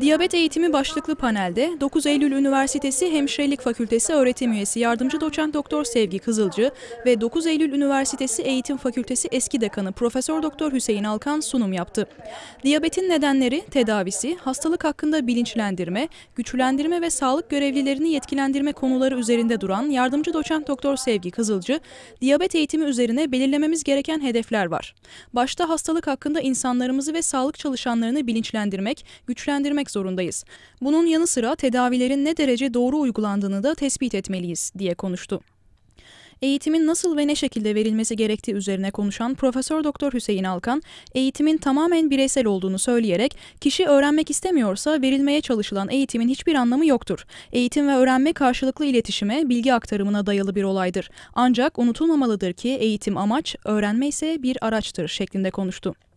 Diyabet eğitimi başlıklı panelde 9 Eylül Üniversitesi Hemşirelik Fakültesi öğretim üyesi yardımcı doçent doktor Sevgi Kızılcı ve 9 Eylül Üniversitesi Eğitim Fakültesi eski dekanı Profesör Doktor Hüseyin Alkan sunum yaptı. Diyabetin nedenleri, tedavisi, hastalık hakkında bilinçlendirme, güçlendirme ve sağlık görevlilerini yetkilendirme konuları üzerinde duran yardımcı doçent doktor Sevgi Kızılcı, diyabet eğitimi üzerine belirlememiz gereken hedefler var. Başta hastalık hakkında insanlarımızı ve sağlık çalışanlarını bilinçlendirmek, güçlendirmek güçlendirmek zorundayız. Bunun yanı sıra tedavilerin ne derece doğru uygulandığını da tespit etmeliyiz diye konuştu. Eğitimin nasıl ve ne şekilde verilmesi gerektiği üzerine konuşan Profesör Doktor Hüseyin Alkan, eğitimin tamamen bireysel olduğunu söyleyerek kişi öğrenmek istemiyorsa verilmeye çalışılan eğitimin hiçbir anlamı yoktur. Eğitim ve öğrenme karşılıklı iletişime, bilgi aktarımına dayalı bir olaydır. Ancak unutulmamalıdır ki eğitim amaç, öğrenme ise bir araçtır şeklinde konuştu.